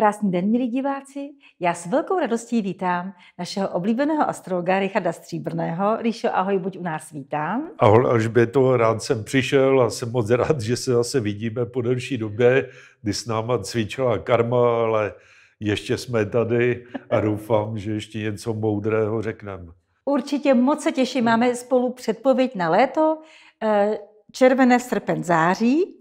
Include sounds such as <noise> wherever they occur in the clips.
Krásný den, milí diváci. Já s velkou radostí vítám našeho oblíbeného astrologa Richarda Stříbrného. Ríšo, ahoj, buď u nás vítám. Ahoj až by to rád jsem přišel a jsem moc rád, že se zase vidíme po delší době, kdy s náma cvičila karma, ale ještě jsme tady a doufám, že ještě něco moudrého řekneme. Určitě moc se těším. Máme spolu předpověď na léto. Eh, červené srpen září,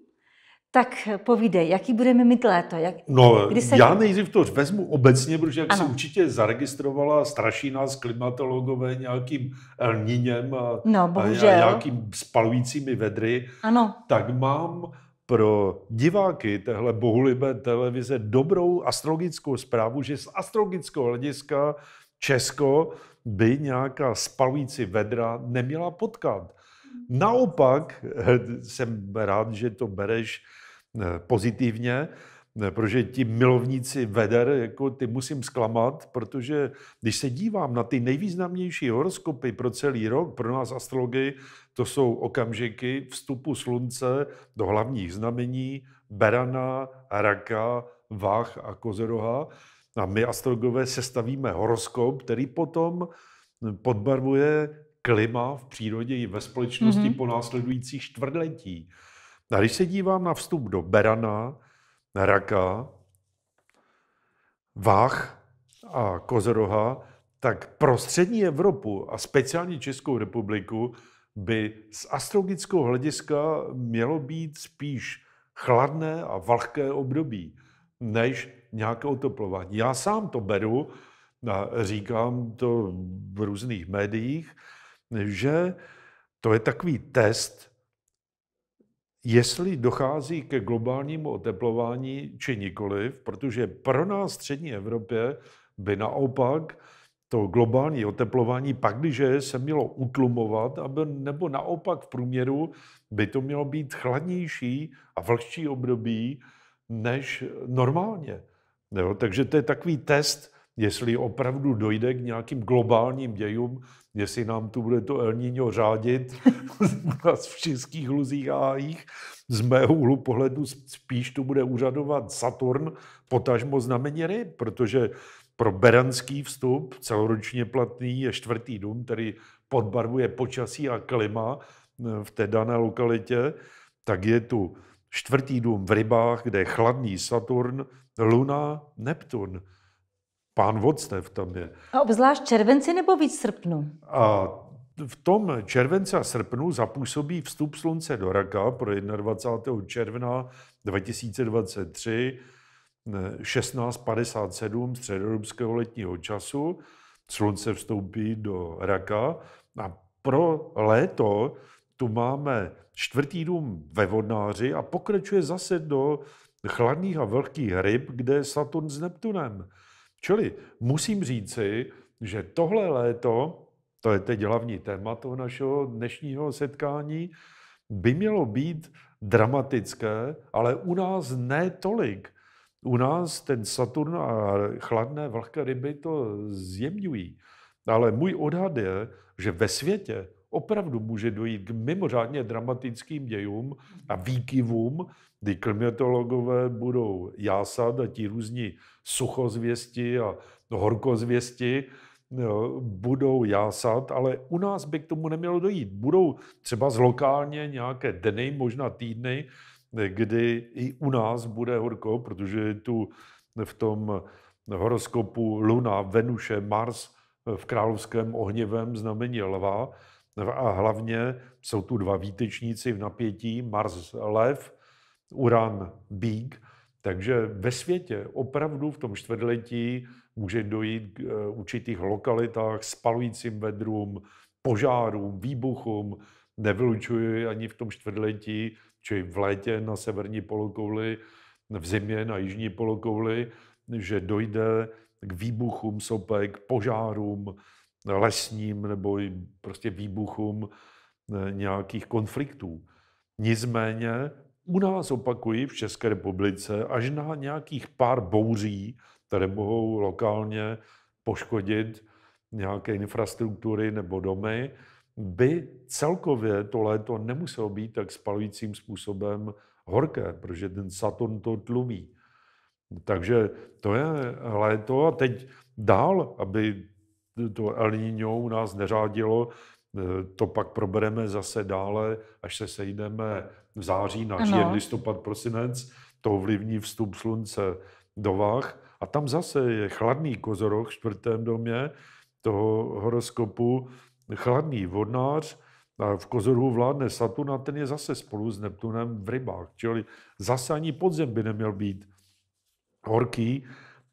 tak povídej, jaký budeme mít léto? Jak, no, kdy se... já nejdřív to vezmu obecně, protože jak se určitě zaregistrovala, straší nás klimatologové nějakým níněm a, no, a nějakým spalujícími vedry, ano. tak mám pro diváky téhle bohulibé televize dobrou astrologickou zprávu, že z astrologického hlediska Česko by nějaká spalující vedra neměla potkat. Hmm. Naopak jsem rád, že to bereš Eh, pozitivně, eh, protože ti milovníci veder, jako ty musím zklamat, protože když se dívám na ty nejvýznamnější horoskopy pro celý rok, pro nás astrology, to jsou okamžiky vstupu slunce do hlavních znamení Berana, Raka, Vach a Kozeroha. A my astrologové sestavíme horoskop, který potom hm, podbarvuje klima v přírodě i ve společnosti mm-hmm. po následujících čtvrtletí. A když se dívám na vstup do Berana, Raka, Váh a Kozoroha, tak pro střední Evropu a speciálně Českou republiku by z astrologického hlediska mělo být spíš chladné a vlhké období, než nějaké oteplování. Já sám to beru, a říkám to v různých médiích, že to je takový test jestli dochází ke globálnímu oteplování či nikoliv, protože pro nás střední Evropě by naopak to globální oteplování, pak když se mělo utlumovat, aby, nebo naopak v průměru by to mělo být chladnější a vlhčí období než normálně. Jo? Takže to je takový test, jestli opravdu dojde k nějakým globálním dějům, jestli nám tu bude to El Niño řádit nás <laughs> v českých hluzích a jich. Z mého úhlu pohledu spíš tu bude úřadovat Saturn, potažmo znamení protože pro beranský vstup, celoročně platný, je čtvrtý dům, který podbarvuje počasí a klima eh, v té dané lokalitě, tak je tu čtvrtý dům v rybách, kde je chladný Saturn, Luna, Neptun pán vodstev tam je. A obzvlášť červenci nebo víc srpnu? A v tom července a srpnu zapůsobí vstup slunce do raka pro 21. června 2023 16.57 středoevropského letního času. Slunce vstoupí do raka a pro léto tu máme čtvrtý dům ve vodnáři a pokračuje zase do chladných a velkých ryb, kde je Saturn s Neptunem. Čili musím říci, že tohle léto, to je teď hlavní téma toho našeho dnešního setkání, by mělo být dramatické, ale u nás ne tolik. U nás ten Saturn a chladné vlhké ryby to zjemňují. Ale můj odhad je, že ve světě opravdu může dojít k mimořádně dramatickým dějům a výkyvům, kdy klimatologové budou jásat a ti různí suchozvěsti a horkozvěsti eh, budou jásat, ale u nás by k tomu nemělo dojít. Budou třeba zlokálně nějaké dny, možná týdny, eh, kdy i u nás bude horko, protože je tu v tom horoskopu Luna, Venuše, Mars eh, v královském ohnivém znamení lva a hlavně jsou tu dva výtečníci v napětí, Mars lev uran bík, takže ve světě opravdu v tom čtvrtletí může dojít k eh, určitých lokalitách spalujícím vedrům, požárům, výbuchům. Nevylučuji ani v tom čtvrtletí, či v létě na severní polokouli, v zimě na jižní polokouli, že dojde k výbuchům sopek, požárům lesním nebo prostě výbuchům eh, nějakých konfliktů. Nicméně u nás, opakují v České republice, až na nějakých pár bouří, které mohou lokálně poškodit nějaké infrastruktury nebo domy, by celkově to léto nemuselo být tak spalujícím způsobem horké, protože ten Saturn to tlumí. Takže to je léto a teď dál, aby to El Niño u nás neřádilo, Eh, to pak probereme zase dále, až se sejdeme v září na říjen, no. listopad, prosinec. To ovlivní vstup slunce do vách. A tam zase je chladný kozorok v čtvrtém domě toho horoskopu, chladný vodnář, a v kozoru vládne Saturn a ten je zase spolu s Neptunem v rybách. Čili zase ani podzem by neměl být horký.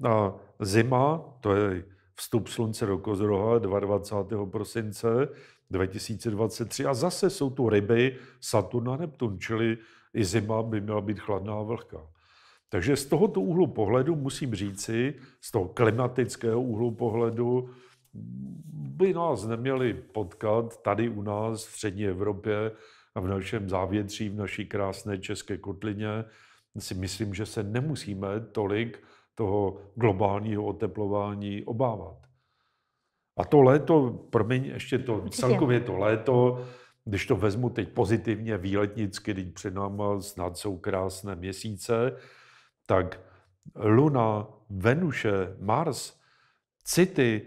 A zima, to je vstup slunce do kozoroha 22. prosince, 2023. A zase jsou tu ryby Saturn a Neptun, čili i zima by měla být chladná a vlhká. Takže z tohoto úhlu pohledu musím říci, z toho klimatického úhlu pohledu, by nás neměli potkat tady u nás v střední Evropě a v našem závětří, v naší krásné české kotlině. Si myslím, že se nemusíme tolik toho globálního oteplování obávat. A to léto, promiň, ještě to Určitě. celkově to léto, když to vezmu teď pozitivně výletnicky, když před náma snad jsou krásné měsíce, tak Luna, Venuše, Mars, City,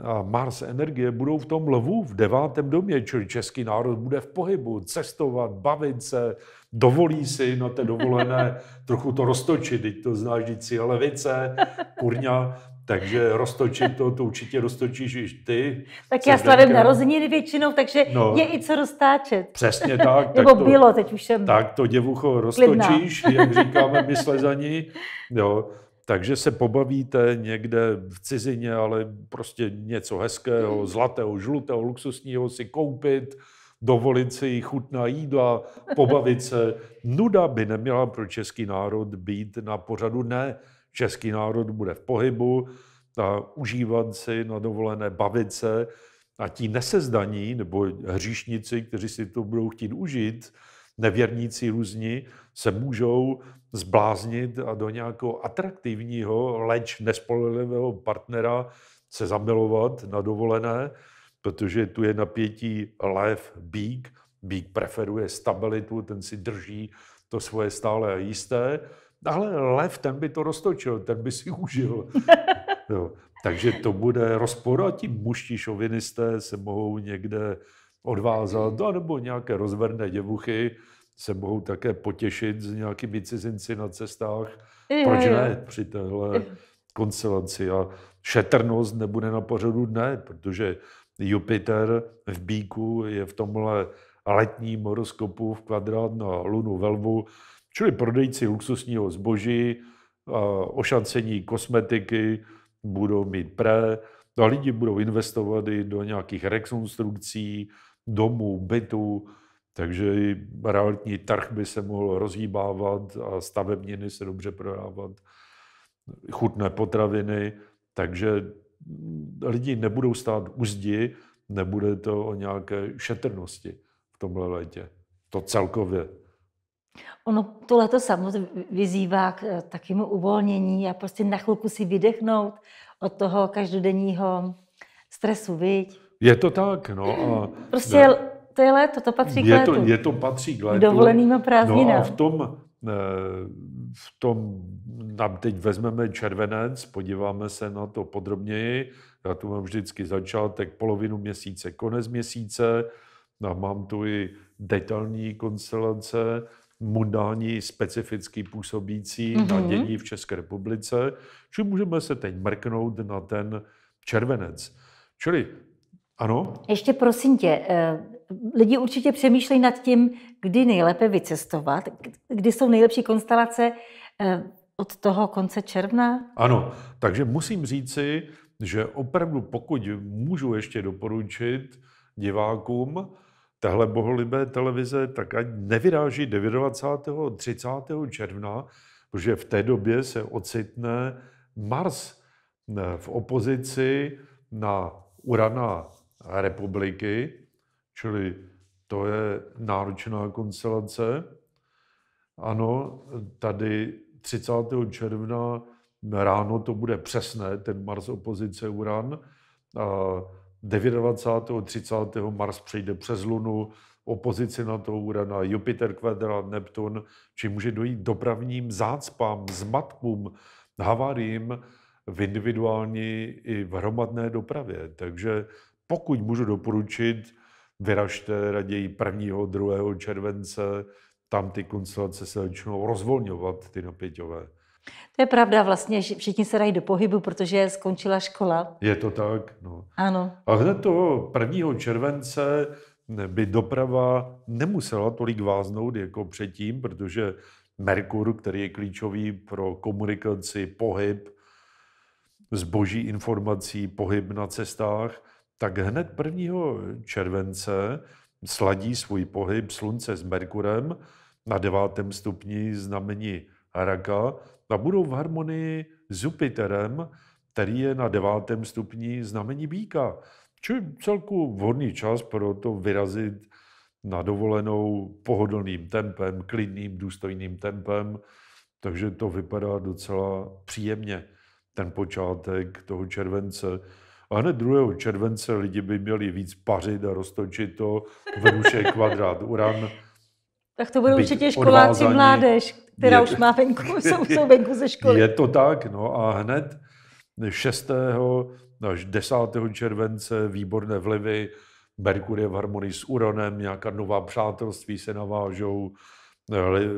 a Mars energie budou v tom lvu v devátém domě, čili český národ bude v pohybu, cestovat, bavit se, dovolí si na té dovolené trochu to roztočit, teď to znáš, si levice, kurňa, takže roztočit to, to určitě roztočíš i ty. Tak já slavím narozeniny většinou, takže no, je i co roztáčet. Přesně tak. <laughs> Nebo tak to, bylo, teď už jsem Tak to děvucho roztočíš, klidná. jak říkáme my <laughs> slezaní. Jo. Takže se pobavíte někde v cizině, ale prostě něco hezkého, hmm. zlatého, žlutého, luxusního si koupit, dovolit si chutná jídla, pobavit se. <laughs> Nuda by neměla pro český národ být na pořadu ne český národ bude v pohybu, a užívat si na dovolené, bavit se a ti nesezdaní nebo hříšníci, kteří si to budou chtít užít, nevěrníci různí, se můžou zbláznit a do nějakého atraktivního, leč nespolehlivého partnera se zamilovat na dovolené, protože tu je napětí lev, bík. Bík preferuje stabilitu, ten si drží to svoje stále a jisté ale lev, ten by to roztočil, ten by si <laughs> užil. <laughs> jo. Takže to bude rozpor a ti muští šovinisté se mohou někde odvázat, hmm. nebo nějaké rozverné děvuchy se mohou také potěšit s nějakými cizinci na cestách. Jo, Proč jo. ne při téhle konstelaci? A šetrnost nebude na pořadu dne, protože Jupiter v Bíku je v tomhle letním horoskopu v kvadrát na Lunu velvu Čili prodejci luxusního zboží, ošancení kosmetiky budou mít pre, no a lidi budou investovat i do nějakých rekonstrukcí, domů, bytů, takže i realitní trh by se mohl rozhýbávat a stavebniny se dobře prodávat, chutné potraviny, takže lidi nebudou stát u zdi, nebude to o nějaké šetrnosti v tomhle létě. To celkově Ono to leto samozřejmě vyzývá k eh, takovému uvolnění a prostě na chvilku si vydechnout od toho každodenního stresu, viď? Je to tak, no. A prostě ne, to je léto, to patří je k létu. To, je to patří k létu. Dovoleným a prázdninám. No a v tom, eh, v tom, tam teď vezmeme červenec, podíváme se na to podrobněji. Já tu mám vždycky začátek, polovinu měsíce, konec měsíce. A mám tu i detailní konstelace mundální, specificky působící mm-hmm. na mhm. dění v České republice, či můžeme se teď mrknout na ten červenec. Čili ano? Ještě prosím tě, eh, lidi určitě přemýšlejí nad tím, kdy nejlépe vycestovat, kdy jsou nejlepší konstelace eh, od toho konce června? Ano, takže musím říci, že opravdu pokud můžu ještě doporučit divákům, tahle boholibé televize, tak ať nevyráží 29. 30. června, protože v té době se ocitne Mars eh, v opozici na Urana republiky, čili to je náročná konstelace. Ano, tady 30. června ráno to bude přesné, ten Mars opozice Uran. A 29. 30. Mars přejde přes Lunu, opozici na to Urana, Jupiter, kvadrát, Neptun, či může dojít dopravním zácpám, zmatkům, havarím v individuální i v hromadné dopravě. Takže pokud můžu doporučit, vyražte raději 1. 2. července, tam ty konstelace se začnou rozvolňovat, ty napěťové. To je pravda vlastně, že všichni se dají do pohybu, protože skončila škola. Je to tak, no. Ano. A hned to 1. července by doprava nemusela tolik váznout jako předtím, protože Merkur, který je klíčový pro komunikaci, pohyb, zboží informací, pohyb na cestách, tak hned 1. července sladí svůj pohyb slunce s Merkurem na devátém stupni znamení Raka, a budou v harmonii s Jupiterem, který je na devátém stupni znamení býka. Čili celku vhodný čas pro to vyrazit na dovolenou pohodlným tempem, klidným, důstojným tempem, takže to vypadá docela příjemně, ten počátek toho července. A hned 2. července lidi by měli víc pařit a roztočit to v ruše kvadrát uran tak to budou určitě školáci odvázaní. mládež, která je, už má venku, <laughs> jsou, jsou venku ze školy. Je to tak, no a hned 6. až 10. července výborné vlivy, Merkur je v harmonii s Uranem, nějaká nová přátelství se navážou,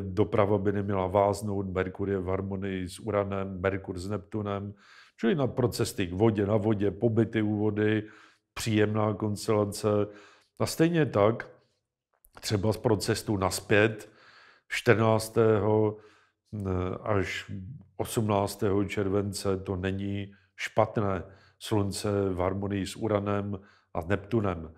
doprava by neměla váznout, Merkur je v harmonii s Uranem, Merkur s Neptunem, čili na procesy k vodě, na vodě, pobyty u vody, příjemná koncelace. A stejně tak třeba z procesu naspět 14. Eh, až 18. července, to není špatné. Slunce v harmonii s Uranem a Neptunem.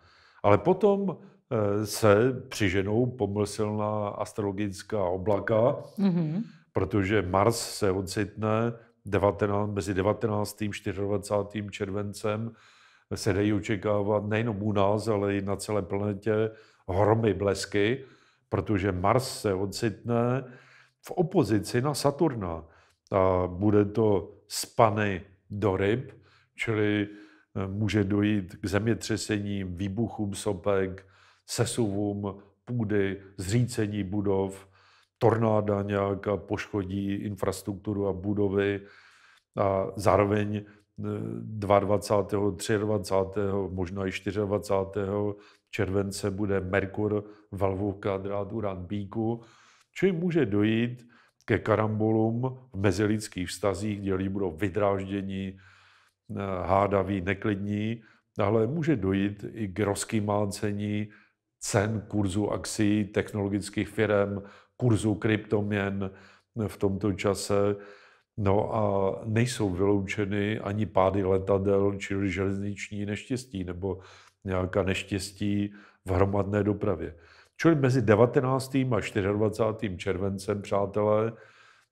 Ale potom eh, se přiženou pomyslná astrologická oblaka, mm-hmm. protože Mars se ocitne 19, mezi 19. a 24. červencem se dají očekávat nejenom u nás, ale i na celé planetě hromy blesky, protože Mars se ocitne v opozici na Saturna. A bude to spany do ryb, čili eh, může dojít k zemětřesením, výbuchům sopek, sesuvům půdy, zřícení budov, tornáda nějak poškodí infrastrukturu a budovy a zároveň 22., eh, 23., možná i 24 července bude Merkur valvovka kvadrát uran bíku, čili může dojít ke karambolům v mezilidských vztazích, kde lidi budou vydráždění, eh, hádaví, neklidní, ale může dojít i k rozkýmácení cen kurzu akcí technologických firm, kurzu kryptoměn v tomto čase. No a nejsou vyloučeny ani pády letadel či železniční neštěstí nebo nějaká neštěstí v hromadné dopravě. Čili mezi 19. a 24. červencem, přátelé,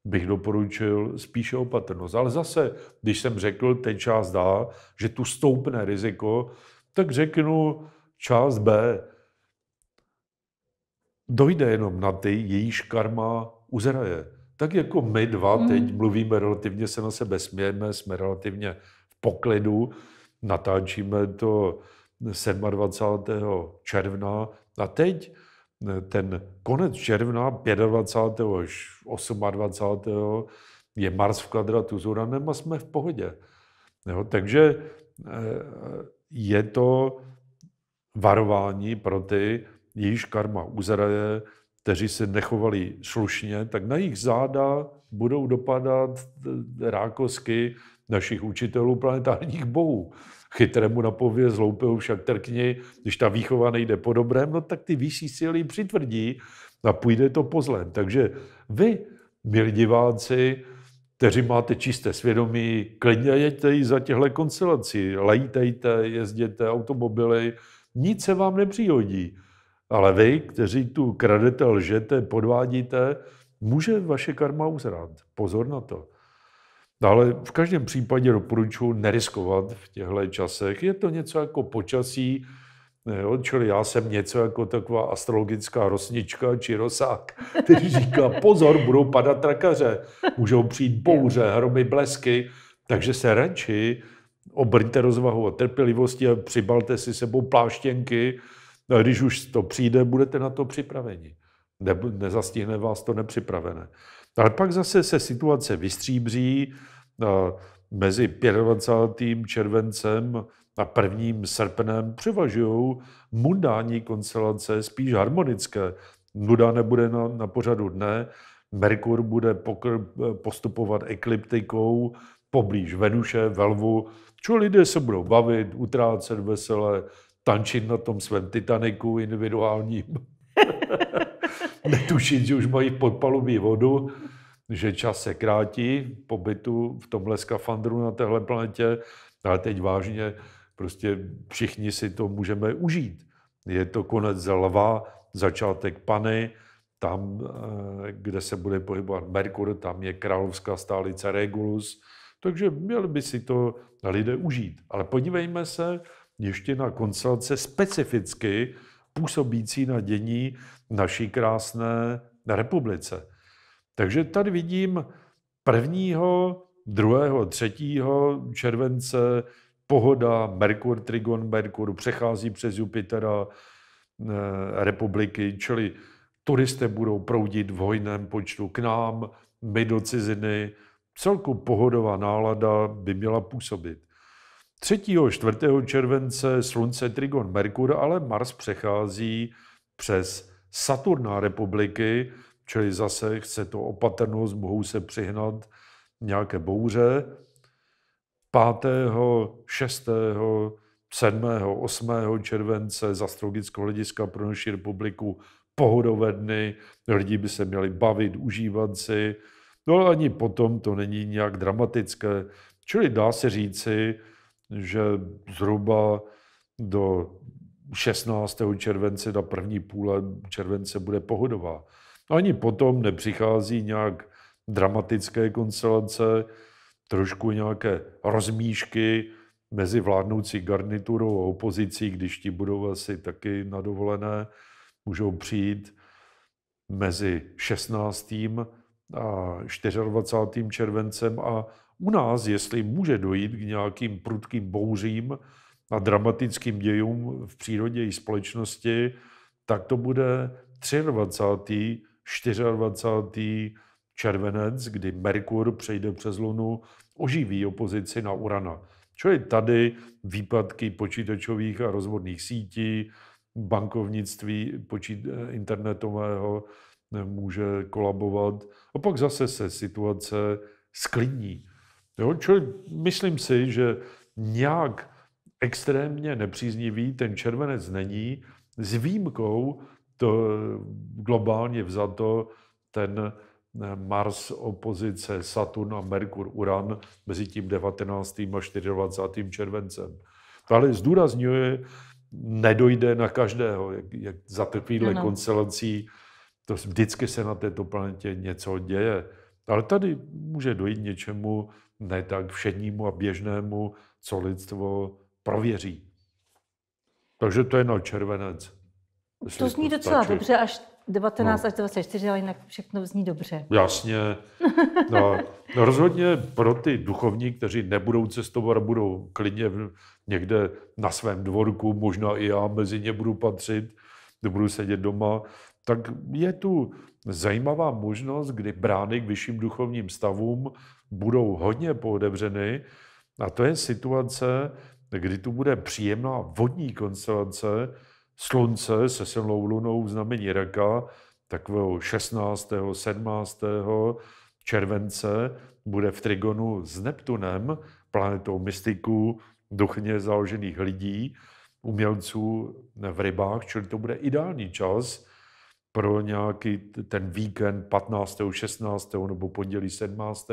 bych doporučil spíše opatrnost. Ale zase, když jsem řekl, ten část dá, že tu stoupne riziko, tak řeknu část B. Dojde jenom na ty, jejíž karma uzraje. Tak jako my dva hmm. teď mluvíme relativně, se na sebe smějeme, jsme relativně v poklidu, natáčíme to 27. června. A teď eh, ten konec června, 25. až 28. je Mars v kvadratu s Uranem a jsme v pohodě. Jo, takže eh, je to varování pro ty, jejíž karma uzraje, kteří se nechovali slušně, tak na jejich záda budou dopadat eh, rákosky našich učitelů planetárních bohů chytrému napověz hloupého však trkni, když ta výchova nejde po dobrém, no tak ty vyšší síly přitvrdí a půjde to po zlém. Takže vy, milí diváci, kteří máte čisté svědomí, klidně jeďte i za těhle konstelací, lejtejte, jezděte automobily, nic se vám nepřihodí. Ale vy, kteří tu kradete, lžete, podvádíte, může vaše karma uzrát. Pozor na to. Dále no, v každém případě doporučuji neriskovat v těchto časech. Je to něco jako počasí, jo? čili já jsem něco jako taková astrologická rosnička či rosák, který říká, pozor, budou padat trakaře, můžou přijít bouře, hromy, blesky, takže se radši obrňte rozvahu a trpělivosti a přibalte si sebou pláštěnky, a když už to přijde, budete na to připraveni. Ne, nezastihne vás to nepřipravené. Ale pak zase se situace vystříbří, mezi 25. červencem a 1. srpnem převažují mundání konstelace, spíš harmonické. Nuda nebude na, na pořadu dne, Merkur bude pokr, postupovat ekliptikou poblíž Venuše, Velvu, čo lidé se budou bavit, utrácet veselé tančit na tom svém Titaniku individuálním, <laughs> netušit, že už mají podpalubí vodu že čas se krátí pobytu v tomhle skafandru na téhle planetě, ale teď vážně prostě všichni si to můžeme užít. Je to konec lva, začátek pany, tam, eh, kde se bude pohybovat Merkur, tam je královská stálice Regulus, takže měli by si to lidé užít. Ale podívejme se ještě na konstelace specificky působící na dění naší krásné republice. Takže tady vidím prvního, druhého, třetího července pohoda, Merkur, Trigon Merkur přechází přes Jupitera, eh, republiky, čili turisté budou proudit v hojném počtu k nám, my do ciziny. Celku pohodová nálada by měla působit. 3. 4. července slunce Trigon Merkur, ale Mars přechází přes Saturna republiky, Čili zase chce to opatrnost, mohou se přihnat nějaké bouře. 5., 6., 7., 8. července z astrologického hlediska pro naši republiku pohodové dny, lidi by se měli bavit, užívat si, no ale ani potom to není nějak dramatické. Čili dá se říci, že zhruba do 16. července, na první půle července bude pohodová. Ani potom nepřichází nějak dramatické konstelace, trošku nějaké rozmíšky mezi vládnoucí garniturou a opozicí, když ti budou asi taky na dovolené, můžou přijít mezi 16. a 24. červencem a u nás, jestli může dojít k nějakým prudkým bouřím a dramatickým dějům v přírodě i společnosti, tak to bude 23. 24. červenec, kdy Merkur přejde přes Lunu, oživí opozici na Urana. Čili tady výpadky počítačových a rozvodných sítí, bankovnictví počít, internetového může kolabovat. A pak zase se situace sklidní. Jo? Čili myslím si, že nějak extrémně nepříznivý ten červenec není, s výjimkou to eh, globálně vzato ten eh, Mars opozice Saturn a Merkur Uran mezi tím 19. a 24. červencem. Ale zdůrazňuje, nedojde na každého. Jak, jak za takovýhle konstelací, to vždycky se na této planetě něco děje. Ale tady může dojít něčemu ne tak všednímu a běžnému, co lidstvo prověří. Takže to je na červenec. To zní to docela stačí. dobře, až 19 no. až 24, ale jinak všechno zní dobře. Jasně. No, <laughs> no rozhodně pro ty duchovní, kteří nebudou cestovat, budou klidně někde na svém dvorku, možná i já mezi ně budu patřit, budu sedět doma, tak je tu zajímavá možnost, kdy brány k vyšším duchovním stavům budou hodně poodevřeny a to je situace, kdy tu bude příjemná vodní konstelace, slunce se silnou lunou v znamení raka, takového 16. 17. července, bude v trigonu s Neptunem, planetou mystiků, duchně založených lidí, umělců v rybách, čili to bude ideální čas pro nějaký ten víkend 15., 16. nebo pondělí 17.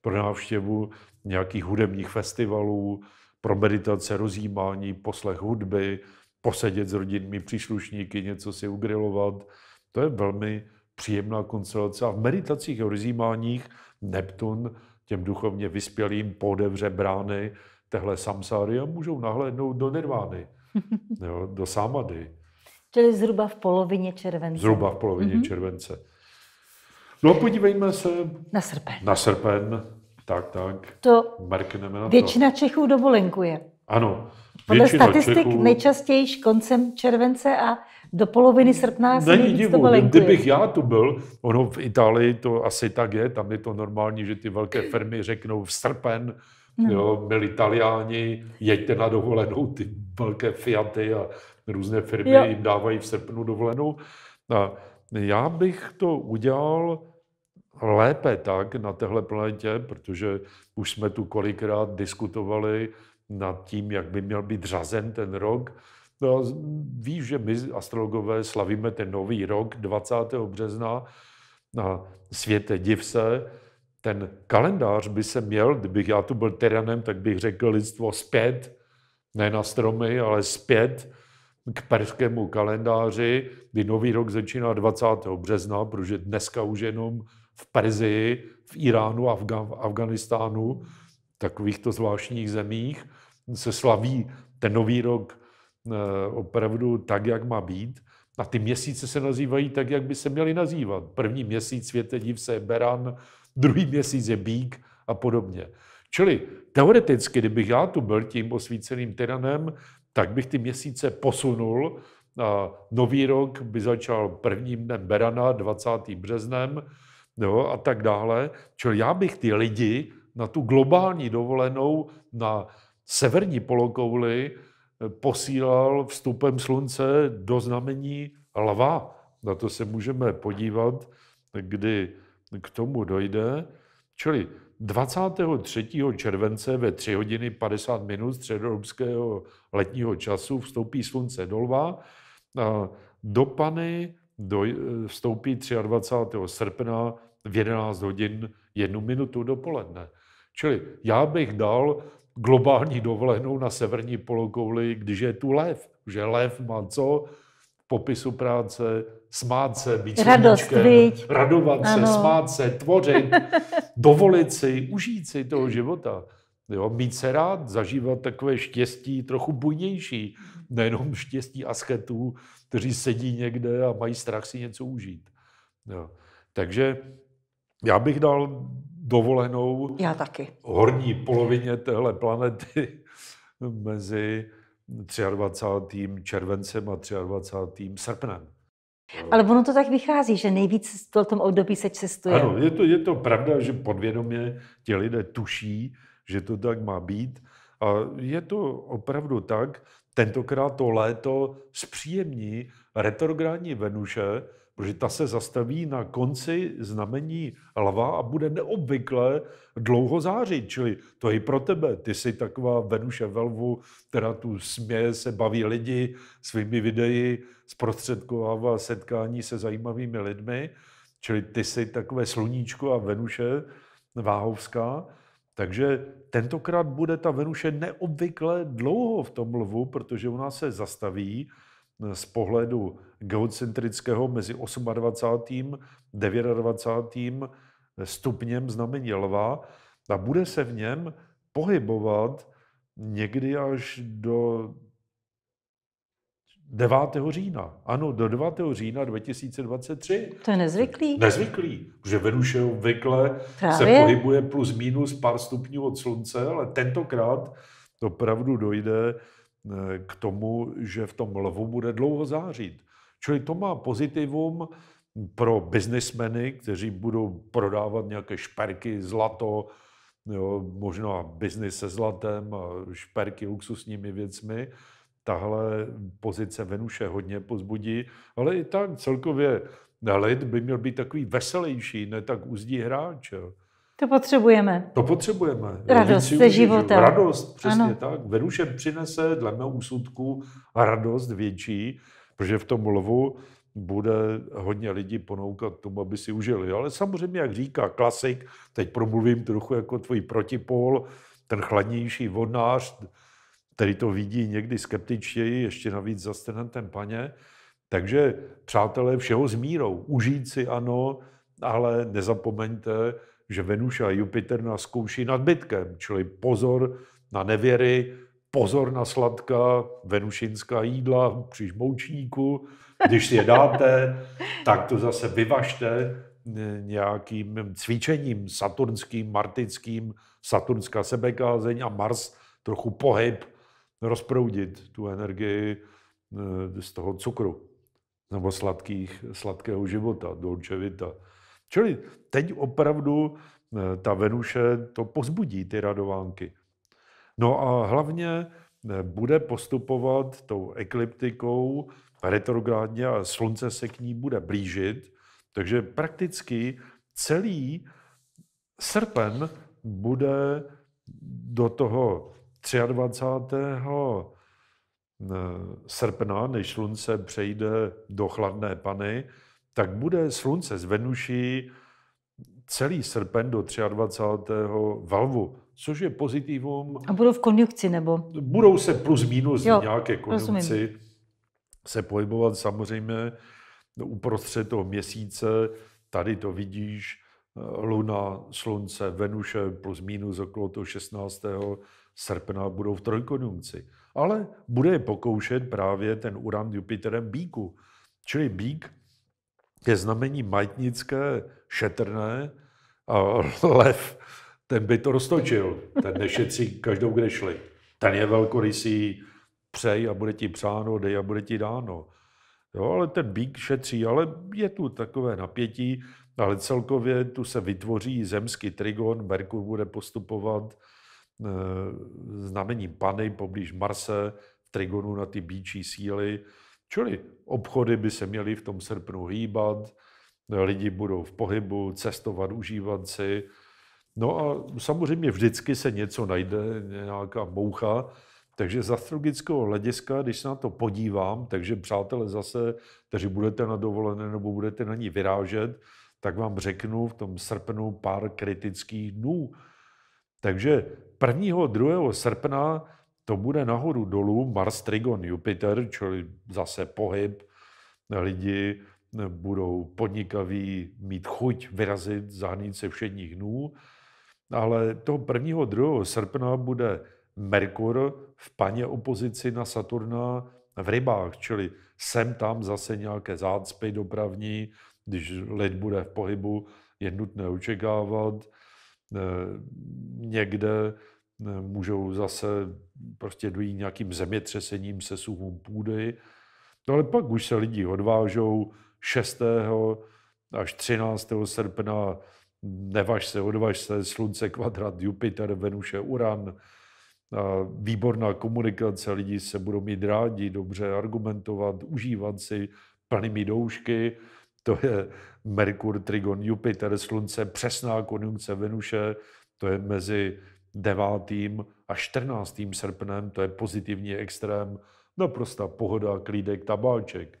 pro návštěvu nějakých hudebních festivalů, pro meditace, rozjímání, poslech hudby, posedět s rodinnými příslušníky, něco si ugrilovat. To je velmi příjemná konstelace. A v meditacích a rozjímáních Neptun těm duchovně vyspělým podevře brány tehle samsáry a můžou nahlédnout do nirvány, <laughs> jo, do samady. Čili zhruba v polovině července. Zhruba v polovině mm-hmm. července. No a podívejme se... Na srpen. Na srpen, tak, tak. To Merkneme na většina to. Čechů dovolenkuje. Ano, podle statistik Čechů... nejčastěji koncem července a do poloviny srpna se Není divu, kdybych já tu byl, ono v Itálii to asi tak je, tam je to normální, že ty velké firmy řeknou v srpen, no. jo, byli Italiáni, jeďte na dovolenou, ty velké Fiaty a různé firmy jo. jim dávají v srpnu dovolenou. A já bych to udělal lépe tak na téhle planetě, protože už jsme tu kolikrát diskutovali, nad tím, jak by měl být řazen ten rok. No, víš, že my astrologové slavíme ten nový rok 20. března na světe divce. Ten kalendář by se měl, kdybych já tu byl teranem, tak bych řekl lidstvo zpět, ne na stromy, ale zpět k perskému kalendáři, kdy nový rok začíná 20. března, protože dneska už jenom v Perzii, v Iránu a v Afganistánu, takovýchto zvláštních zemích, se slaví ten nový rok eh, opravdu tak, jak má být. A ty měsíce se nazývají tak, jak by se měly nazývat. První měsíc světe div se je beran, druhý měsíc je bík a podobně. Čili teoreticky, kdybych já tu byl tím osvíceným tyranem, tak bych ty měsíce posunul a nový rok by začal prvním dnem Berana, 20. březnem jo, a tak dále. Čili já bych ty lidi na tu globální dovolenou, na severní polokouli eh, posílal vstupem slunce do znamení lva. Na to se můžeme podívat, kdy k tomu dojde. Čili 23. července ve 3 hodiny 50 minut středoevropského letního času vstoupí slunce do lva. A do Pany do, vstoupí 23. srpna v 11 hodin jednu minutu dopoledne. Čili já bych dal globální dovolenou na severní polokouli, když je tu lev. Že lev má co? popisu práce, smát se, být Radost, radovat ano. se, smát se, tvořit, <laughs> dovolit si, užít si toho života. Jo, mít se rád, zažívat takové štěstí trochu bujnější, nejenom štěstí asketů, kteří sedí někde a mají strach si něco užít. Jo. Takže já bych dal dovolenou. Já taky. Horní polovině téhle planety <laughs> mezi 23. červencem a 23. srpnem. Ale ono to tak vychází, že nejvíc v tom období se cestuje. Ano, je to, je to pravda, že podvědomě ti lidé tuší, že to tak má být. A je to opravdu tak, tentokrát to léto zpříjemní retrográdní Venuše, protože ta se zastaví na konci znamení lva a bude neobvykle dlouho zářit. Čili to je pro tebe. Ty jsi taková Venuše velvu, která tu směje, se baví lidi svými videi, zprostředkovává setkání se zajímavými lidmi. Čili ty jsi takové sluníčko a Venuše váhovská. Takže tentokrát bude ta Venuše neobvykle dlouho v tom lvu, protože ona se zastaví z pohledu geocentrického mezi 28. a 29. stupněm znamení lva a bude se v něm pohybovat někdy až do 9. října. Ano, do 9. října 2023. To je nezvyklý. Nezvyklý, že Venuše obvykle se pohybuje plus minus pár stupňů od slunce, ale tentokrát opravdu dojde Eh, k tomu, že v tom lvu bude dlouho zářit. Čili to má pozitivum pro biznismeny, kteří budou prodávat nějaké šperky, zlato, jo, možná biznis se zlatem šperky luxusními věcmi. Tahle pozice Venuše hodně pozbudí, ale i tak celkově lid by měl být takový veselější, ne tak uzdí hráč. Jo. To potřebujeme. To potřebujeme. Radost ze života. Radost, přesně ano. tak. Venuše přinese dle mého úsudku radost větší, protože v tom lovu bude hodně lidí ponoukat tomu, aby si užili. Ale samozřejmě, jak říká klasik, teď promluvím trochu jako tvůj protipol, ten chladnější vodnář, který to vidí někdy skeptičtěji, ještě navíc za ten paně. Takže, přátelé, všeho s mírou. Užít si ano, ale nezapomeňte, že Venus a Jupiter nás zkouší nadbytkem, čili pozor na nevěry, pozor na sladká venušinská jídla při žmoučníku. když si je dáte, tak to zase vyvažte nějakým cvičením saturnským, martickým, saturnská sebekázeň a Mars trochu pohyb, rozproudit tu energii e, z toho cukru nebo sladkých, sladkého života, dolčevita. Čili teď opravdu eh, ta Venuše to pozbudí, ty radovánky. No a hlavně eh, bude postupovat tou ekliptikou retrográdně a slunce se k ní bude blížit, takže prakticky celý srpen bude do toho 23. Eh, srpna, než slunce přejde do chladné pany, tak bude slunce z Venuší celý srpen do 23. valvu, což je pozitivum. A budou v konjunkci nebo? Budou se plus minus jo, nějaké konjukci rozumím. se pohybovat samozřejmě no, uprostřed toho měsíce. Tady to vidíš, eh, Luna, Slunce, Venuše plus minus okolo toho 16. srpna budou v trojkonjunkci. Ale bude je pokoušet právě ten Uran Jupiterem Bíku. Čili Bík je znamení majetnické, šetrné a <laughs> lev, ten by to roztočil. Ten nešetří každou, kde šli. Ten je velkorysý, přej a bude ti přáno, dej a bude ti dáno. Jo, ale ten bík šetří, ale je tu takové napětí, ale celkově tu se vytvoří zemský trigon, Merkur bude postupovat e, znamením Pany poblíž Marse, trigonu na ty bíčí síly, Čili obchody by se měly v tom srpnu hýbat, lidi budou v pohybu, cestovat, užívat si. No a samozřejmě vždycky se něco najde, nějaká moucha, takže z astrologického hlediska, když se na to podívám, takže přátelé zase, kteří budete na dovolené nebo budete na ní vyrážet, tak vám řeknu v tom srpnu pár kritických dnů. Takže 1. 2. srpna to bude nahoru dolů Mars Trigon Jupiter, čili zase pohyb. Lidi budou podnikaví, mít chuť vyrazit, zahnít se všedních dnů. Ale toho 1. 2. srpna bude Merkur v paně opozici na Saturna v rybách, čili sem tam zase nějaké zácpy dopravní, když lid bude v pohybu, je nutné očekávat. Eh, někde můžou zase prostě dojít nějakým zemětřesením, se sesuvům půdy. No ale pak už se lidi odvážou 6. až 13. srpna, nevaž se, odvaž se, slunce, kvadrat, Jupiter, Venuše, Uran, výborná komunikace, lidi se budou mít rádi, dobře argumentovat, užívat si plnými doušky, to je Merkur, Trigon, Jupiter, Slunce, přesná konjunkce Venuše, to je mezi 9. a 14. srpnem, to je pozitivní extrém, naprostá pohoda, klídek, tabáček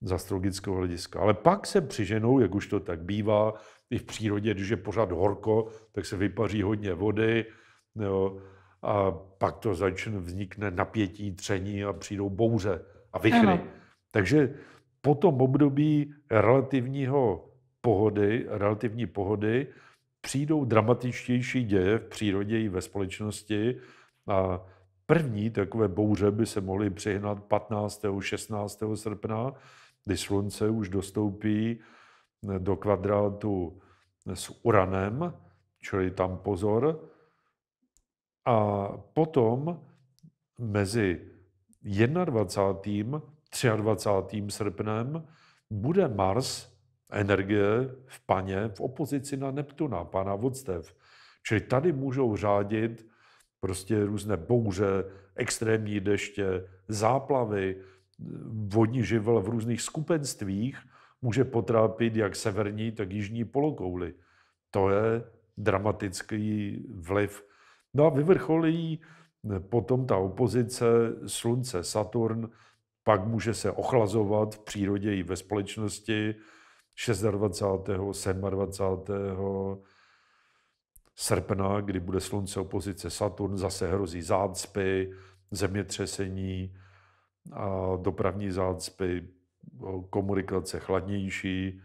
z astrologického hlediska. Ale pak se přiženou, jak už to tak bývá, i v přírodě, když je pořád horko, tak se vypaří hodně vody jo, a pak to začne, vznikne napětí, tření a přijdou bouře a vychry. Ano. Takže po tom období relativního pohody, relativní pohody, přijdou dramatičtější děje v přírodě i ve společnosti a první takové bouře by se mohly přihnat 15. 16. srpna, kdy slunce už dostoupí do kvadrátu s uranem, čili tam pozor. A potom mezi 21. 23. srpnem bude Mars energie v paně v opozici na Neptuna, pana vodstev. Čili tady můžou řádit prostě různé bouře, extrémní deště, záplavy, vodní živel v různých skupenstvích může potrápit jak severní, tak jižní polokouly. To je dramatický vliv. No a vyvrcholí potom ta opozice Slunce, Saturn, pak může se ochlazovat v přírodě i ve společnosti, 26. 27. srpna, kdy bude slunce opozice Saturn, zase hrozí zácpy, zemětřesení, a dopravní zácpy, komunikace chladnější.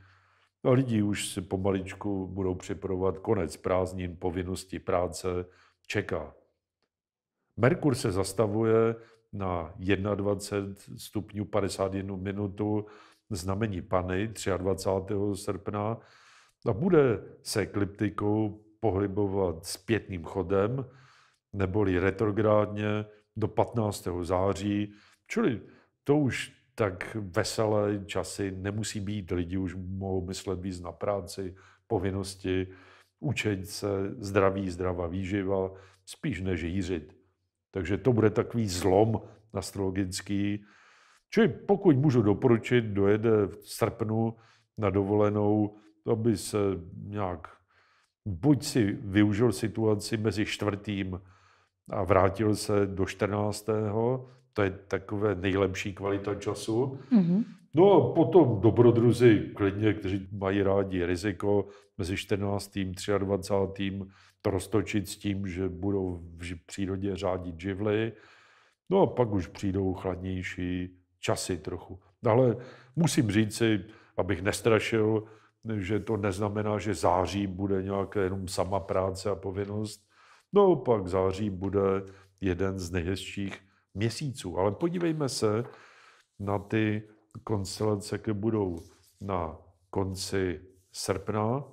A lidi už si pomaličku budou připravovat konec prázdnin, povinnosti práce, čeká. Merkur se zastavuje na 21 stupňů 51 minutu znamení Pany 23. srpna a bude se ekliptikou pohybovat zpětným chodem, neboli retrográdně do 15. září, čili to už tak veselé časy nemusí být. Lidi už mohou myslet víc na práci, povinnosti, učit se, zdraví, zdravá výživa, spíš než jířit. Takže to bude takový zlom astrologický, Čili pokud můžu doporučit, dojede v srpnu na dovolenou, aby se nějak buď si využil situaci mezi čtvrtým a vrátil se do 14. To je takové nejlepší kvalita času. Mm-hmm. No a potom dobrodruzi, klidně, kteří mají rádi riziko, mezi 14. a 23. to roztočit s tím, že budou v přírodě řádit živly. No a pak už přijdou chladnější časy trochu. Ale musím si, abych nestrašil, že to neznamená, že září bude nějaká jenom sama práce a povinnost. No, pak září bude jeden z nejhezčích měsíců. Ale podívejme se na ty konstelace, které budou na konci srpna.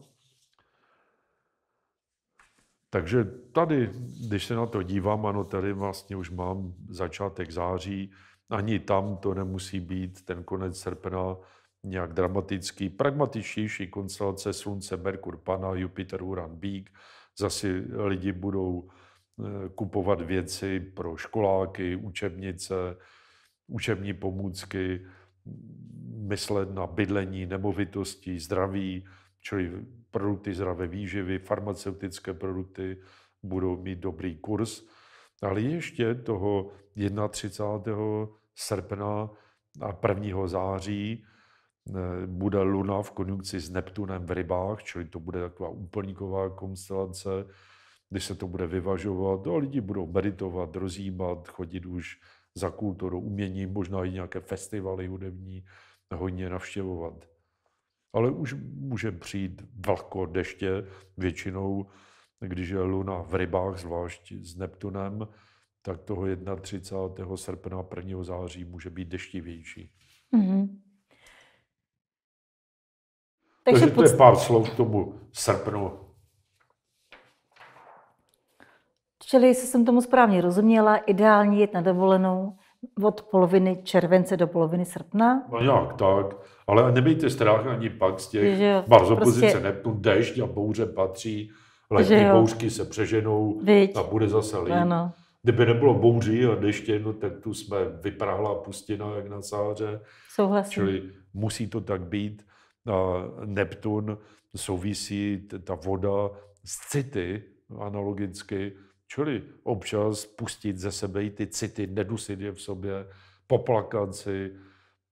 Takže tady, když se na to dívám, ano, tady vlastně už mám začátek září, ani tam to nemusí být ten konec srpna nějak dramatický. Pragmatičtější konstelace Slunce, Merkur, Pana, Jupiter, Uran, Bík. Zase lidi budou eh, kupovat věci pro školáky, učebnice, učební pomůcky, myslet na bydlení, nemovitosti, zdraví, čili produkty zdravé výživy, farmaceutické produkty budou mít dobrý kurz ale ještě toho 31. srpna a 1. září eh, bude Luna v konjunkci s Neptunem v rybách, čili to bude taková úplníková konstelace, když se to bude vyvažovat a no, lidi budou meditovat, rozjímat, chodit už za kulturu, umění, možná i nějaké festivaly hudební, hodně navštěvovat. Ale už může přijít vlhko, deště, většinou když je luna v rybách, zvlášť s Neptunem, tak toho 31. srpna 1. září může být deštivější. Mm-hmm. Takže, to je pár slov k tomu srpnu. Čili, jestli jsem tomu správně rozuměla, ideální jet na dovolenou od poloviny července do poloviny srpna? No nějak tak, ale nemejte strach ani pak z těch barzopozice prostě... Neptun, dešť a bouře patří letní bouřky se přeženou Viď. a bude zase líp. Ano. Kdyby nebylo bouří a deště, no tak tu jsme vyprahla pustina jak na sáře. Souhlasím. Čili musí to tak být. A Neptun souvisí, ta voda s city analogicky, čili občas pustit ze sebe i ty city, nedusit je v sobě, poplakat si,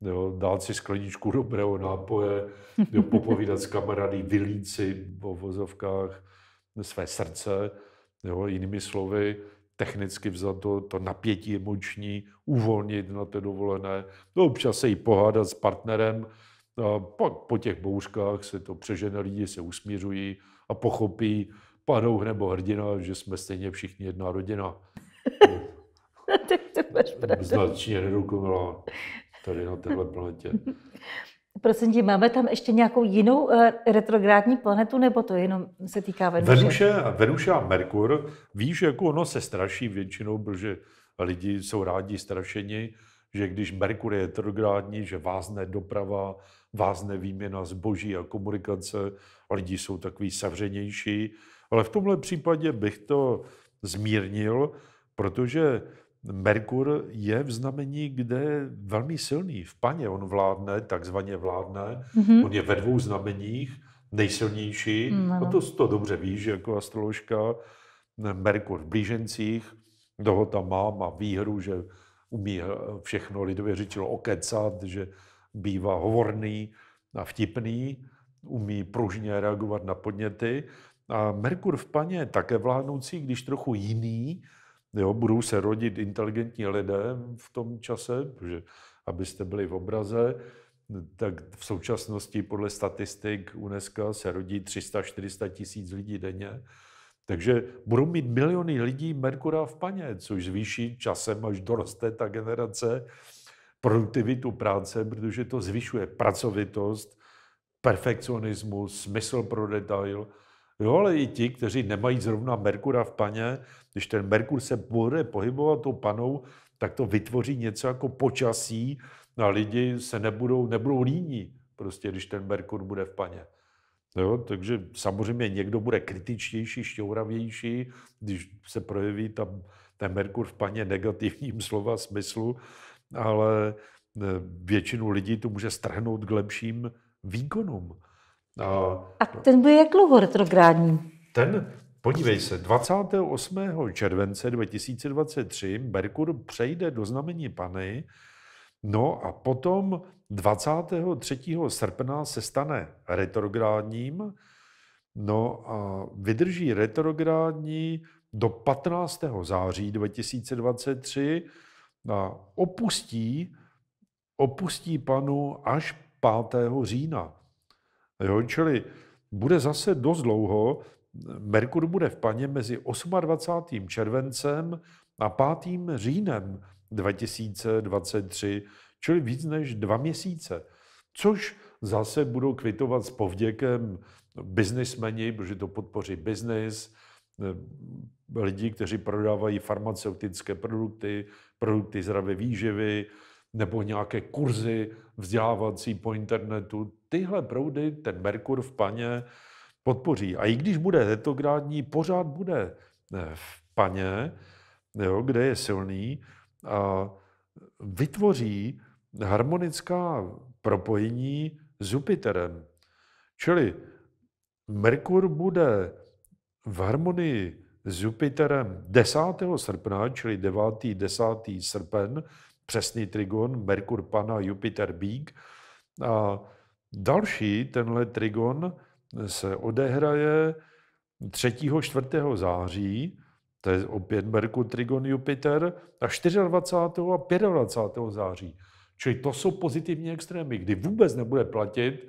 jo, dát si skleničku dobrého nápoje, jo, popovídat s kamarády, vylít si po vozovkách, své srdce, jo, jinými slovy, technicky vzat to, to napětí emoční, uvolnit na té dovolené, no, občas se i pohádat s partnerem, a pak po těch bouřkách se to přežene, lidi se usmířují a pochopí padouh nebo hrdina, že jsme stejně všichni jedna rodina. <laughs> Značně nedokonalá tady na téhle planetě. Prosím tě, máme tam ještě nějakou jinou eh, retrográdní planetu, nebo to jenom se týká Venuše? Venuše, Venuše a Merkur, víš, jako ono se straší většinou, protože lidi jsou rádi strašeni, že když Merkur je retrográdní, že vázne doprava, vázne výměna zboží a komunikace, a lidi jsou takový savřenější. Ale v tomhle případě bych to zmírnil, protože Merkur je v znamení, kde je velmi silný. V paně on vládne, takzvaně vládne. Mm-hmm. On je ve dvou znameních nejsilnější. Mm, ano. a to, to dobře víš jako astroložka. Merkur v blížencích, kdo ho tam má, má výhru, že umí eh, všechno lidově řečilo okecat, že bývá hovorný a vtipný, umí pružně reagovat na podněty. A Merkur v paně je také vládnoucí, když trochu jiný, Jo, budou se rodit inteligentní lidé v tom čase, protože abyste byli v obraze, tak v současnosti podle statistik UNESCO se rodí 300-400 tisíc lidí denně. Takže budou mít miliony lidí Merkura v paně, což zvýší časem, až doroste ta generace, produktivitu práce, protože to zvyšuje pracovitost, perfekcionismus, smysl pro detail – Jo, ale i ti, kteří nemají zrovna Merkura v paně, když ten Merkur se bude pohybovat tou panou, tak to vytvoří něco jako počasí a lidi se nebudou, nebudou líní, prostě, když ten Merkur bude v paně. Jo, takže samozřejmě někdo bude kritičtější, šťouravější, když se projeví tam ten Merkur v paně negativním <laughs> slova smyslu, ale e, většinu lidí to může strhnout k lepším výkonům. A, a ten byl jak dlouho retrográdní? Ten, podívej se, 28. července 2023 Merkur přejde do znamení Pany, no a potom 23. srpna se stane retrográdním, no a vydrží retrográdní do 15. září 2023 a opustí, opustí panu až 5. října. Jo? Čili bude zase dost dlouho, Merkur bude v paně mezi 28. červencem a 5. říjnem 2023, čili víc než dva měsíce. Což zase budou kvitovat s povděkem biznismeni, protože to podpoří biznis, eh, lidi, kteří prodávají farmaceutické produkty, produkty zdravé výživy, nebo nějaké kurzy vzdělávací po internetu, tyhle proudy ten Merkur v paně podpoří. A i když bude retrográdní, pořád bude eh, v paně, jo, kde je silný, a vytvoří harmonická propojení s Jupiterem. Čili Merkur bude v harmonii s Jupiterem 10. srpna, čili 9. 10. srpen, přesný trigon, Merkur pana, Jupiter bík. A Další tenhle trigon se odehraje 3. 4. září, to je opět Merkur, Trigon, Jupiter, a 24. a 25. září. Čili to jsou pozitivní extrémy, kdy vůbec nebude platit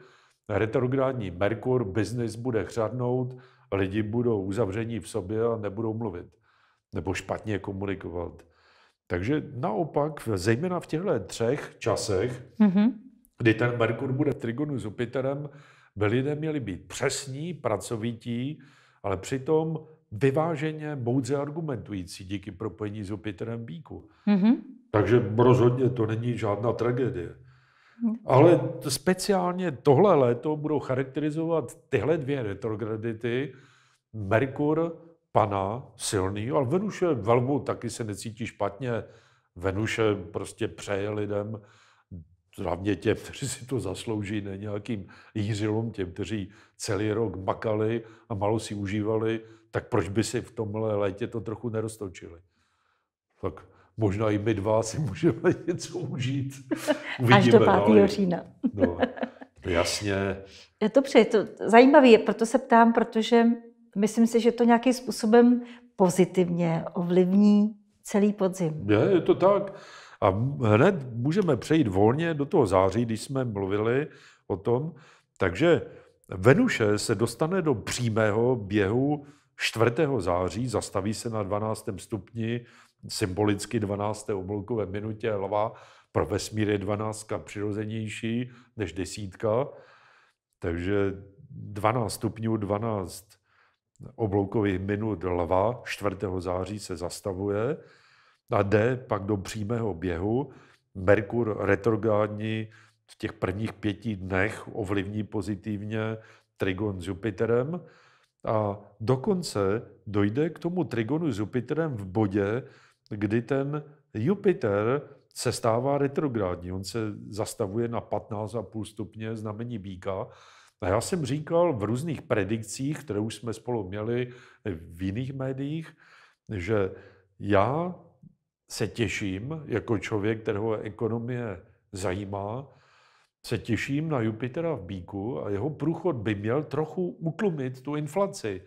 retrográdní Merkur, biznis bude chřadnout, lidi budou uzavření v sobě a nebudou mluvit nebo špatně komunikovat. Takže naopak, zejména v těchto třech časech, mm-hmm kdy ten Merkur bude v trigonu s Jupiterem, by lidé měli být přesní, pracovití, ale přitom vyváženě, moudře argumentující díky propojení s Jupiterem Bíku. Mm-hmm. Takže rozhodně to není žádná tragédie. Mhm. Ale speciálně tohle léto budou charakterizovat tyhle dvě retrogradity. Merkur, pana, silný, ale Venuše velmi taky se necítí špatně. Venuše prostě přeje lidem hlavně těm, kteří si to zaslouží, ne nějakým jířilům, těm, kteří celý rok makali a malo si užívali, tak proč by si v tomhle létě to trochu neroztočili? Tak možná i my dva si můžeme <laughs> něco užít. Uvidíme, Až do 5. No, ale... října. No, jasně. Já to přeji, to zajímavé proto se ptám, protože myslím si, že to nějakým způsobem pozitivně ovlivní celý podzim. Je, je to tak. A hned můžeme přejít volně do toho září, když jsme mluvili o tom. Takže Venuše se dostane do přímého běhu 4. září, zastaví se na 12. stupni, symbolicky 12. oblokové minutě lva, pro vesmír je 12 přirozenější než desítka, takže 12 stupňů, 12 obloukových minut lva 4. září se zastavuje a jde pak do přímého běhu. Merkur retrográdní v těch prvních pěti dnech ovlivní pozitivně trigon s Jupiterem a dokonce dojde k tomu trigonu s Jupiterem v bodě, kdy ten Jupiter se stává retrográdní. On se zastavuje na 15,5 stupně znamení býka. A já jsem říkal v různých predikcích, které už jsme spolu měli v jiných médiích, že já se těším, jako člověk, kterého ekonomie zajímá, se těším na Jupitera v Bíku a jeho průchod by měl trochu utlumit tu inflaci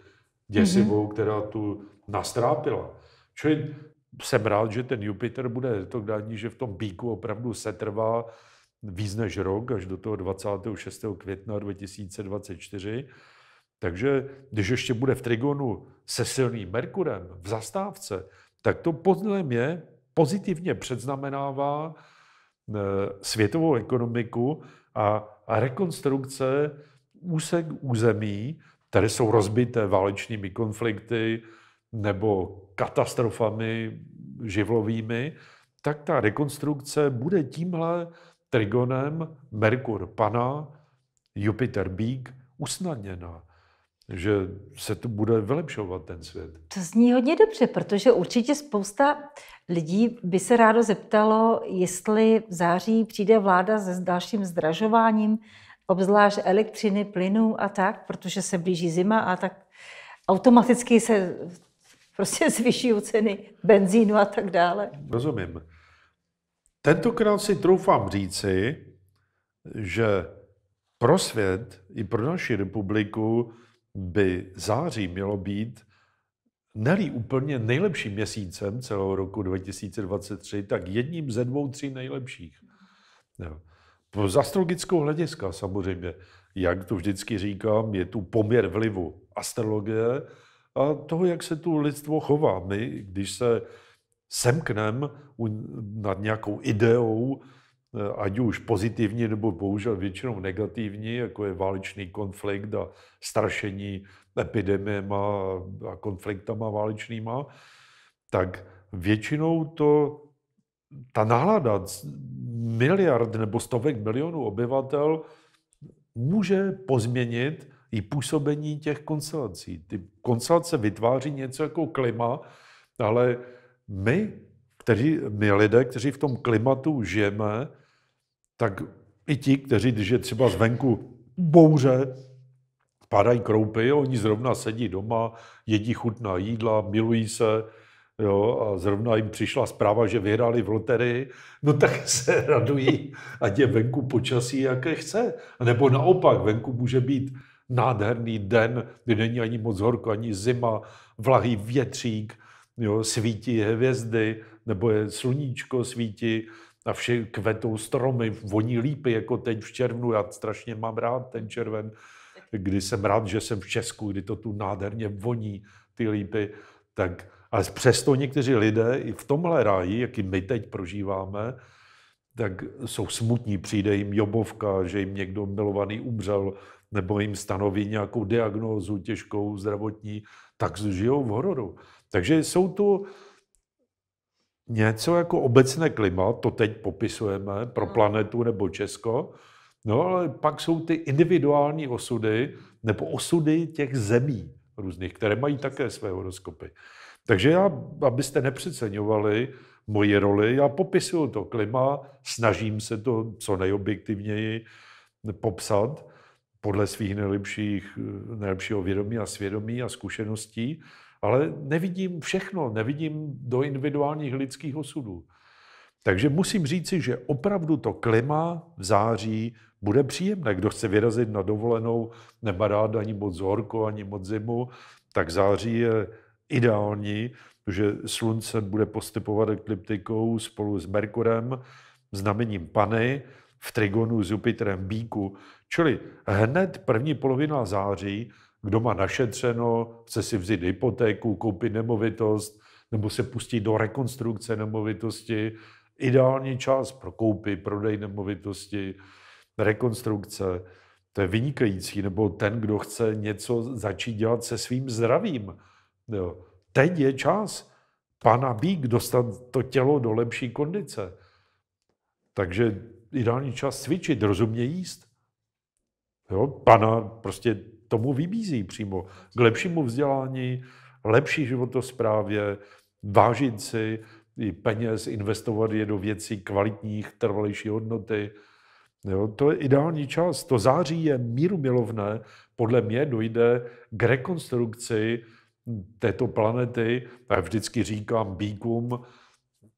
děsivou, mm-hmm. která tu nastrápila. Čili jsem rád, že ten Jupiter bude to dání, že v tom Bíku opravdu se trvá víc než rok, až do toho 26. května 2024. Takže když ještě bude v trigonu se silným Merkurem v zastávce, tak to podle mě pozitivně předznamenává eh, světovou ekonomiku a rekonstrukce úsek území, které jsou rozbité válečnými konflikty nebo katastrofami živlovými, tak ta rekonstrukce bude tímhle trigonem Merkur Pana, Jupiter Bík usnadněna že se to bude vylepšovat ten svět. To zní hodně dobře, protože určitě spousta lidí by se rádo zeptalo, jestli v září přijde vláda se dalším zdražováním, obzvlášť elektřiny, plynu a tak, protože se blíží zima a tak automaticky se prostě zvyší ceny benzínu a tak dále. Rozumím. Tentokrát si troufám říci, že pro svět i pro naši republiku by září mělo být nelí úplně nejlepším měsícem celého roku 2023, tak jedním ze dvou, tří nejlepších. Jo. Z astrologického hlediska samozřejmě, jak to vždycky říkám, je tu poměr vlivu astrologie a toho, jak se tu lidstvo chová. My, když se semknem nad nějakou ideou, Eh, ať už pozitivní nebo bohužel většinou negativní, jako je válečný konflikt a strašení epidemiema a konfliktama válečnýma, tak většinou to ta nálada miliard nebo stovek milionů obyvatel může pozměnit i působení těch konstelací. Ty konstelace vytváří něco jako klima, ale my, kteří, my lidé, kteří v tom klimatu žijeme, tak i ti, kteří, když je třeba zvenku bouře, padají kroupy, oni zrovna sedí doma, jedí chutná jídla, milují se, jo, a zrovna jim přišla zpráva, že vyhráli v loterii, no tak <laughs> se radují, ať je venku počasí, jaké chce. Nebo naopak, venku může být nádherný den, kdy není ani moc horko, ani zima, vlahý větřík, jo, svítí hvězdy, nebo je sluníčko svítí, a vše kvetou stromy, voní lípy jako teď v červnu, já strašně mám rád ten červen, kdy jsem rád, že jsem v Česku, kdy to tu nádherně voní ty lípy, tak, ale přesto někteří lidé i v tomhle ráji, jaký my teď prožíváme, tak jsou smutní, přijde jim jobovka, že jim někdo milovaný umřel, nebo jim stanoví nějakou diagnózu těžkou zdravotní, tak žijou v hororu. Takže jsou tu něco jako obecné klima, to teď popisujeme pro hmm. planetu nebo Česko, no ale pak jsou ty individuální osudy nebo osudy těch zemí různých, které mají také své horoskopy. Takže já, abyste nepřeceňovali moji roli, já popisuju to klima, snažím se to co nejobjektivněji popsat podle svých nejlepších, nejlepšího vědomí a svědomí a zkušeností, ale nevidím všechno, nevidím do individuálních lidských osudů. Takže musím říci, že opravdu to klima v září bude příjemné. Kdo chce vyrazit na dovolenou, nemá rád ani moc horko, ani moc zimu, tak září je ideální, protože slunce bude postupovat ekliptikou spolu s Merkurem, znamením Pany, v trigonu s Jupiterem Bíku. Čili hned první polovina září kdo má našetřeno, chce si vzít hypotéku, koupit nemovitost nebo se pustit do rekonstrukce nemovitosti. Ideální čas pro koupy, prodej nemovitosti, rekonstrukce. To je vynikající. Nebo ten, kdo chce něco začít dělat se svým zdravím. Jo. Teď je čas pana Bík dostat to tělo do lepší kondice. Takže ideální čas cvičit, rozumně jíst. Jo, pana prostě tomu vybízí přímo. K lepšímu vzdělání, lepší životosprávě, vážit si i peněz, investovat je do věcí kvalitních, trvalejší hodnoty. Jo, to je ideální čas. To září je míru milovné. Podle mě dojde k rekonstrukci této planety. Já vždycky říkám bíkům,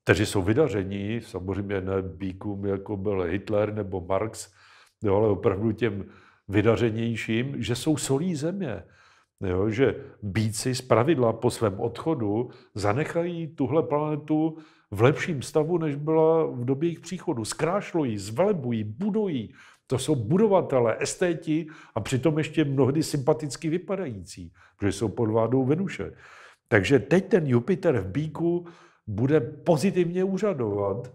kteří jsou vydaření, samozřejmě ne bíkům, jako byl Hitler nebo Marx, jo, ale opravdu těm vydařenějším, že jsou solí země. Jo, že bíci z pravidla po svém odchodu zanechají tuhle planetu v lepším stavu, než byla v době jejich příchodu. Zkrášlují, zvelebují, budují. To jsou budovatele, estéti a přitom ještě mnohdy sympaticky vypadající, protože jsou pod vládou Venuše. Takže teď ten Jupiter v bíku bude pozitivně úřadovat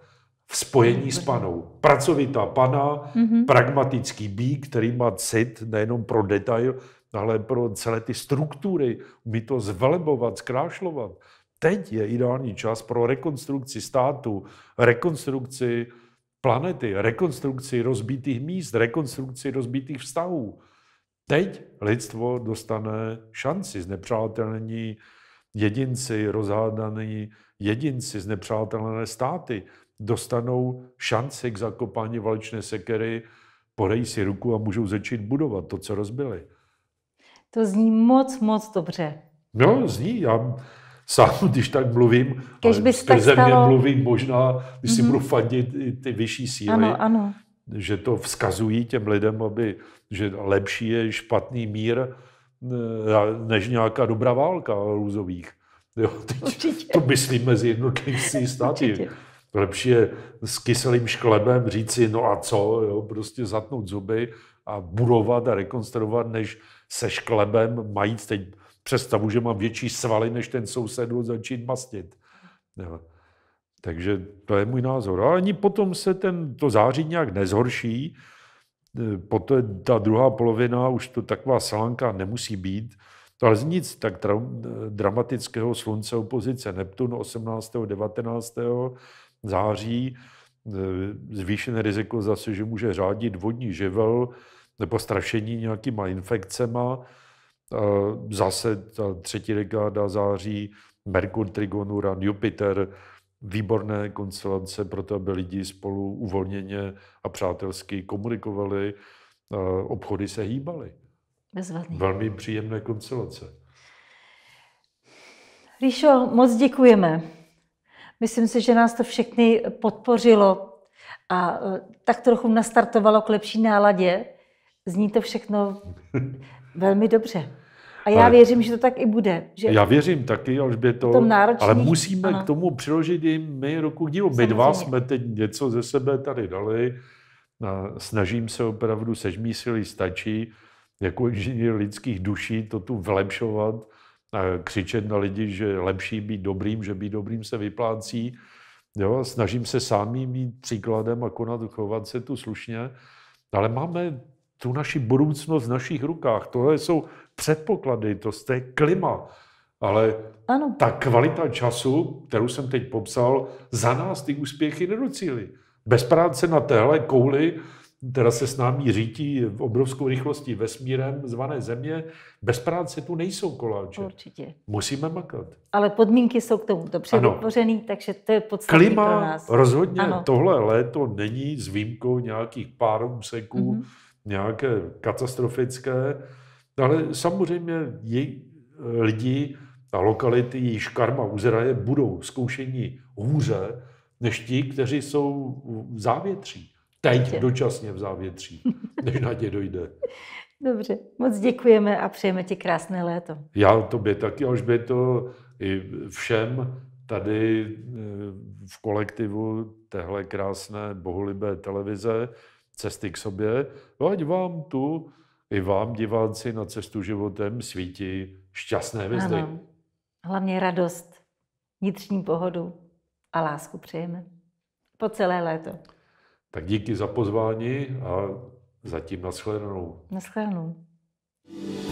v spojení s mm-hmm. panou. Pracovitá pana, mm-hmm. pragmatický bík, který má cit nejenom pro detail, ale pro celé ty struktury, umí to zvelebovat, zkrášlovat. Teď je ideální čas pro rekonstrukci státu, rekonstrukci planety, rekonstrukci rozbitých míst, rekonstrukci rozbitých vztahů. Teď lidstvo dostane šanci znepřátelení jedinci, rozhádaný jedinci, znepřátelné státy dostanou šanci k zakopání valečné sekery, podejí si ruku a můžou začít budovat to, co rozbili. To zní moc, moc dobře. No, zní. Já sám, <laughs> když tak mluvím, když bys tak stalo... mluvím možná, když mm-hmm. si mhm. budu fandit ty vyšší síly, ano, ano. že to vzkazují těm lidem, aby, že lepší je špatný mír, eh, než nějaká dobrá válka růzových. Jo, teď to myslíme mezi jednotlivých státy. Lepší je s kyselým šklebem říci, no a co, jo, prostě zatnout zuby a budovat a rekonstruovat, než se šklebem majíc teď představu, že mám větší svaly než ten soused, začít mastit. Jo. Takže to je můj názor. A ani potom se ten, to září nějak nezhorší, potom ta druhá polovina, už to taková salanka nemusí být, ale z nic tak dramatického slunce opozice Neptun 18. 19 září, e, zvýšené riziko zase, že může řádit vodní živel nebo strašení nějakýma infekcema. E, zase ta třetí dekáda září, Merkur, Trigon, Uran, Jupiter, výborné konstelace pro to, aby lidi spolu uvolněně a přátelsky komunikovali, e, obchody se hýbaly. Bezvadný. Velmi příjemné konstelace. Ríšo, moc děkujeme. Myslím si, že nás to všechny podpořilo a e, tak trochu nastartovalo k lepší náladě. Zní to všechno <laughs> velmi dobře. A já ale věřím, že to tak i bude. Že já věřím taky, Alžběto, to, ale musíme ano. k tomu přiložit i my roku k dílu. My dva jsme teď něco ze sebe tady dali. Snažím se opravdu sežmí sily stačí jako inženýr lidských duší to tu vylepšovat křičet na lidi, že lepší být dobrým, že být dobrým se vyplácí. Jo, snažím se sám být příkladem a konat, chovat se tu slušně, ale máme tu naši budoucnost v našich rukách. Tohle jsou předpoklady, to je klima. Ale ano. ta kvalita času, kterou jsem teď popsal, za nás ty úspěchy nedocíly. Bez práce na téhle kouli která se s námi řítí v obrovskou rychlostí vesmírem zvané Země, bez práce tu nejsou koláče. Určitě. Musíme makat. Ale podmínky jsou k tomu dobře vytvořený, takže to je podstatné Klima pro nás. rozhodně, ano. tohle léto není s výjimkou nějakých pár úseků, mm-hmm. nějaké katastrofické, ale samozřejmě je, eh, lidi a lokality, již karma uzraje, budou zkoušení hůře, než ti, kteří jsou v závětří. Teď Dobře. dočasně v závětří, <laughs> než na tě dojde. Dobře, moc děkujeme a přejeme ti krásné léto. Já tobě taky, až by to i všem tady eh, v kolektivu téhle krásné bohulibé televize Cesty k sobě. No ať vám tu i vám, diváci, na cestu životem svítí šťastné vězdy. Hlavně radost, vnitřní pohodu a lásku přejeme. Po celé léto. Tak díky za pozvání a zatím Naschledanou. Yeah.